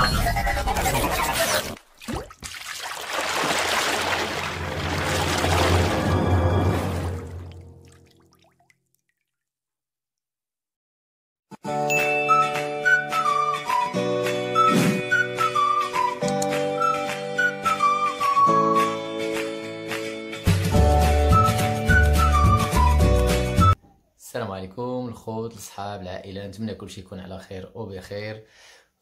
السلام عليكم الخوت الصحاب العائله نتمنى كل شيء يكون على خير وبخير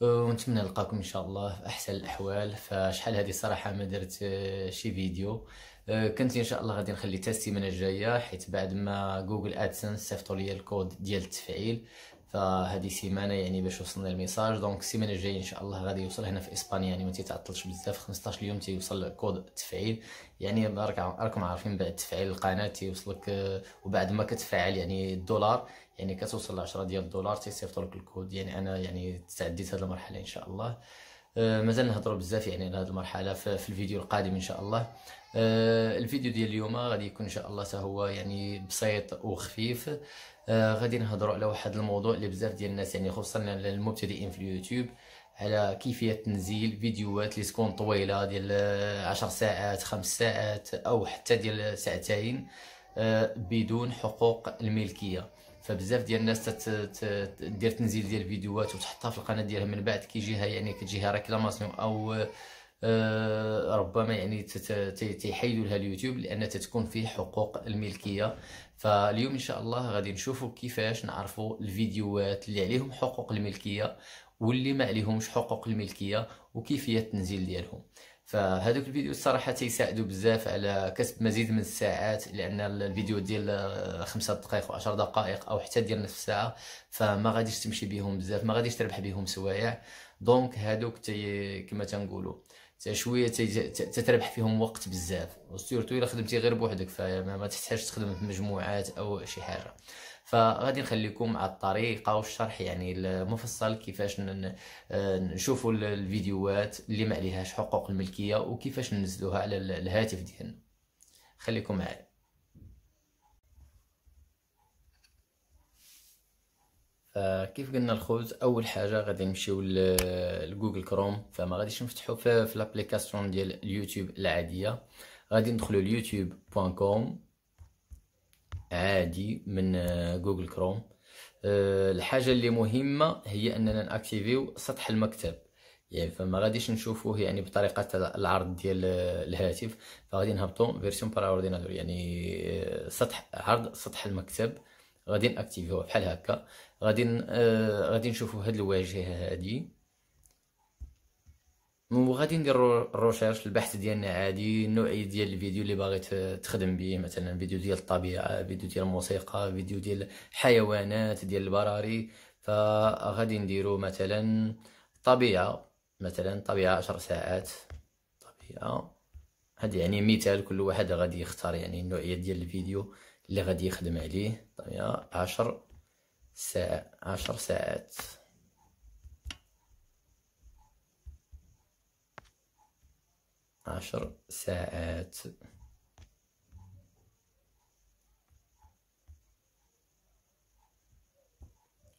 أه، ونتمنى نلقاكم ان شاء الله في احسن الاحوال فشحال هذه الصراحه ما درت أه، شي فيديو أه، كنت ان شاء الله غادي نخلي حتى السيمانه الجايه حيت بعد ما جوجل ادسنس صيفطوا لي الكود ديال التفعيل فهذه سيمانه يعني باش وصلنا الميساج دونك السيمانه الجايه ان شاء الله غادي يوصل هنا في اسبانيا يعني ما تيتعطلش بزاف 15 يوم تيوصل كود التفعيل يعني راكم عارفين بعد تفعيل القناه تيوصلك وبعد ما كتفعل يعني الدولار يعني كتوصل ل 10 ديال الدولار تيصيفطوا لك الكود يعني انا يعني تعديت هذه المرحله ان شاء الله أه، مازال نهضروا بزاف يعني على هذه المرحله في الفيديو القادم ان شاء الله أه، الفيديو ديال اليوم غادي يكون ان شاء الله حتى هو يعني بسيط وخفيف أه، غادي نهضروا على واحد الموضوع اللي بزاف ديال الناس يعني خصوصا المبتدئين في اليوتيوب على كيفيه تنزيل فيديوهات اللي تكون طويله ديال 10 ساعات 5 ساعات او حتى ديال ساعتين بدون حقوق الملكيه فبزاف ديال الناس تدير تنزيل ديال الفيديوهات وتحطها في القناه ديالها من بعد كيجيها يعني كتجيها ريكلاماسيون او آه، ربما يعني تيحيدوا لها اليوتيوب لان تتكون فيه حقوق الملكيه فاليوم ان شاء الله غادي نشوفوا كيفاش نعرفوا الفيديوهات اللي عليهم حقوق الملكيه واللي ما عليهمش حقوق الملكيه وكيفيه التنزيل ديالهم فهذوك الفيديو الصراحه تيساعدوا بزاف على كسب مزيد من الساعات لان الفيديو ديال خمسة دقائق و10 دقائق او حتى ديال نصف ساعه فما غاديش تمشي بهم بزاف ما غاديش تربح بهم سوايع دونك هادوك تي كما تنقولوا شويه تتربح فيهم وقت بزاف وسيرتو الا خدمتي غير بوحدك فما تحتاجش تخدم في مجموعات او شي حاجه فغادي نخليكم مع الطريقه والشرح يعني المفصل كيفاش آه، نشوفوا الفيديوهات اللي ما عليهاش حقوق الملكيه وكيفاش ننزلوها على الهاتف ديالنا خليكم معايا كيف قلنا الخوت اول حاجه غادي نمشيو لجوجل كروم فما غاديش نفتحو في, في لابليكاسيون ديال اليوتيوب العاديه غادي ندخلو ليوتيوب.com عادي من آه، جوجل كروم آه، الحاجه اللي مهمه هي اننا ناكتيفيو سطح المكتب يعني فما غاديش نشوفوه يعني بطريقه العرض ديال آه، الهاتف فغادي نهبطو فيرسيون بار اورديناتور يعني سطح عرض سطح المكتب غادي ناكتيفيوه بحال هكا غادي غادي نشوفو هاد الواجهه هادي وغادي ندير الريشيرش البحث ديالنا عادي النوعيه ديال الفيديو اللي باغي تخدم به مثلا فيديو ديال الطبيعه فيديو ديال الموسيقى فيديو ديال الحيوانات ديال البراري فغادي نديرو مثلا طبيعه مثلا طبيعه 10 ساعات طبيعه هذا يعني مثال كل واحد غادي يختار يعني النوعيه ديال الفيديو اللي غادي يخدم عليه طبيعه 10 ساعه 10 ساعات عشر ساعات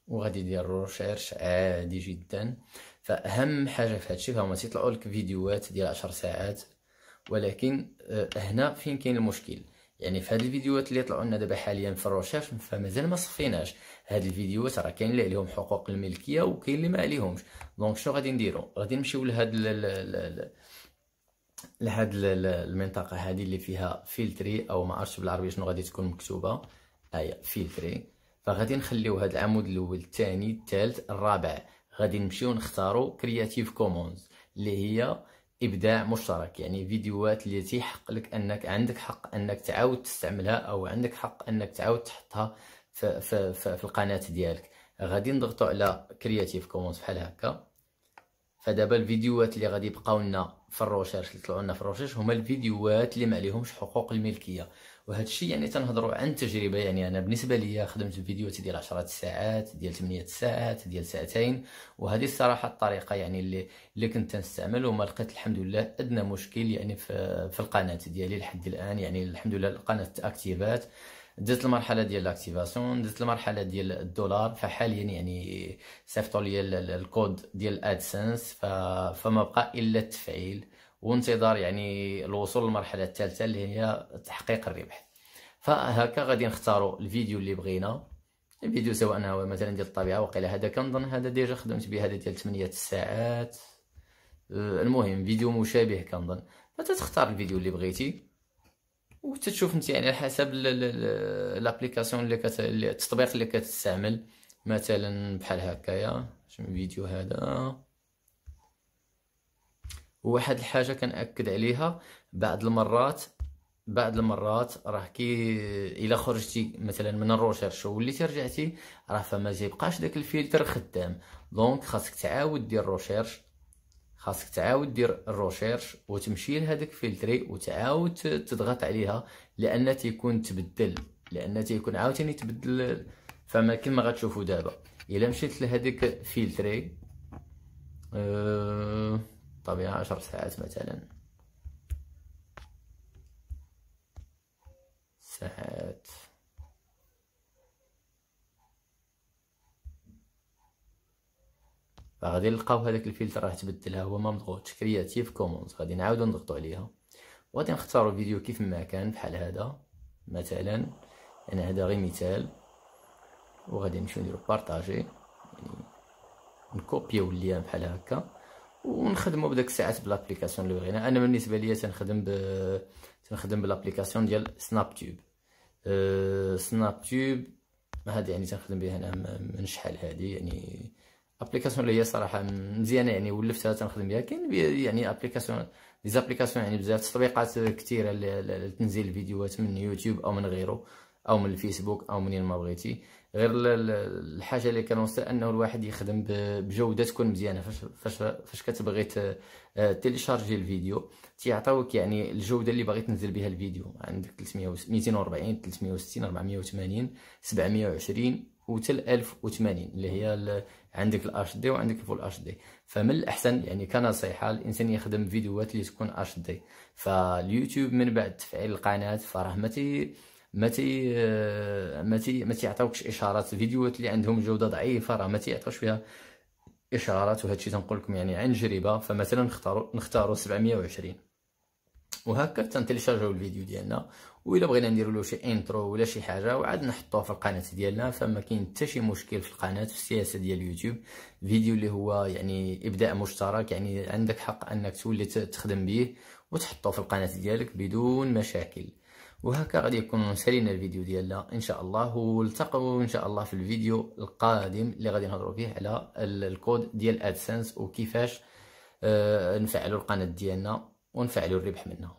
وغادي يدير روشيرش عادي جدا فاهم حاجه في هادشي فهما تيطلعوا لك فيديوهات ديال 10 ساعات ولكن آه، هنا فين كاين المشكل يعني في هاد الفيديوهات اللي طلعوا لنا دابا حاليا في الروشيرش فمازال ما صفيناش هاد الفيديوهات راه كاين اللي عليهم حقوق الملكيه وكاين اللي ما عليهمش دونك شنو غادي نديرو غادي نمشيو لهاد لهاد المنطقه هذه اللي فيها فيلتري او ما عرفتش بالعربيه شنو غادي تكون مكتوبه ايا فيلتري فغادي نخليو هاد العمود الاول الثاني الثالث الرابع غادي نمشيو نختارو كرياتيف كومونز اللي هي ابداع مشترك يعني فيديوهات اللي تيحق لك انك عندك حق انك تعاود تستعملها او عندك حق انك تعاود تحطها في, في, في, في القناه ديالك غادي نضغطو على كرياتيف كومونز بحال هكا فدابا الفيديوهات اللي غادي يبقاو لنا في الروشيرش اللي طلعوا لنا في الروشيرش هما الفيديوهات اللي ما عليهمش حقوق الملكيه وهذا الشيء يعني تنهضروا عن تجربه يعني انا بالنسبه ليا خدمت فيديوهات ديال 10 ساعات ديال 8 ساعات ديال ساعتين وهذه الصراحه الطريقه يعني اللي اللي كنت نستعمل وما لقيت الحمد لله ادنى مشكل يعني في, في القناه ديالي لحد الان يعني الحمد لله القناه تاكتيفات دزت المرحله ديال لاكتيفاسيون دزت المرحله ديال الدولار فحاليا يعني صيفطوا لي الكود ديال ادسنس فما بقى الا التفعيل وانتظار يعني الوصول للمرحله الثالثه اللي هي تحقيق الربح فهكا غادي نختاروا الفيديو اللي بغينا الفيديو سواء هو مثلا ديال الطبيعه وقيلا هذا كنظن هذا ديجا خدمت به هذا ديال 8 ساعات المهم فيديو مشابه كنظن فتتختار الفيديو اللي بغيتي وتتشوف انت يعني على حسب لابليكاسيون اللي كت... التطبيق اللي كتستعمل مثلا بحال هكايا شنو الفيديو هذا واحد الحاجه كنأكد عليها بعض المرات بعض المرات راه كي الا خرجتي مثلا من الروشيرش وليتي رجعتي راه فما تيبقاش داك الفلتر خدام دونك خاصك تعاود دير روشيرش خاصك تعاود دير الروشيرش وتمشي لهذاك فيلتري وتعاود تضغط عليها لان تيكون تبدل لان تيكون عاوتاني تبدل فما كما غتشوفوا دابا الا مشيت لهذيك فيلتري أه... طبيعه 10 ساعات مثلا فغادي نلقاو هذاك الفلتر راه تبدل هو ما مضغوطش كرياتيف كومونز غادي نعاودو نضغطو عليها وغادي نختارو فيديو كيف ما كان بحال هذا مثلا انا هذا غير مثال وغادي نمشيو نديرو بارطاجي يعني نكوبيو اللين بحال هكا ونخدمو بداك الساعات بلابليكاسيون لو غينا انا بالنسبه ليا تنخدم ب تنخدم بلابليكاسيون ديال سناب تيوب أه... سناب تيوب هذه يعني تنخدم بها انا من شحال هذه يعني ابليكاسيون اللي هي صراحه مزيانه يعني ولفتها تنخدم بها كاين يعني ابليكاسيون دي زابليكاسيون يعني بزاف تطبيقات كثيره لتنزيل الفيديوهات من يوتيوب او من غيره او من الفيسبوك او منين ما بغيتي غير الحاجه اللي كنوصل انه الواحد يخدم بجوده تكون مزيانه فاش فاش فاش كتبغي تيليشارجي الفيديو تيعطيوك يعني الجوده اللي باغي تنزل بها الفيديو عندك 340 240 360 480 720 وحتى 1080 اللي هي عندك الاش دي وعندك الفول اش دي فمن الاحسن يعني كنصيحه الانسان يخدم فيديوهات اللي تكون اش دي فاليوتيوب من بعد تفعيل القناه فراه ما تي ما تي آه، ما تي ما تيعطيوكش اشارات الفيديوهات اللي عندهم جوده ضعيفه راه ما تيعطيوش فيها اشارات وهادشي تنقول لكم يعني عن تجربه فمثلا نختاروا نختاروا 720 وهكا تنتيليشارجيو الفيديو ديالنا وإلا بغينا نديرو له شي انترو ولا شي حاجه وعاد نحطوه في القناه ديالنا فما كاين حتى شي مشكل في القناه في السياسه ديال اليوتيوب فيديو اللي هو يعني ابداع مشترك يعني عندك حق انك تولي تخدم به وتحطوه في القناه ديالك بدون مشاكل وهكا غادي يكون سالينا الفيديو ديالنا ان شاء الله ونلتقوا ان شاء الله في الفيديو القادم اللي غادي نهضروا فيه على الكود ديال ادسنس وكيفاش آه، نفعلوا القناه ديالنا ونفعلوا الربح منها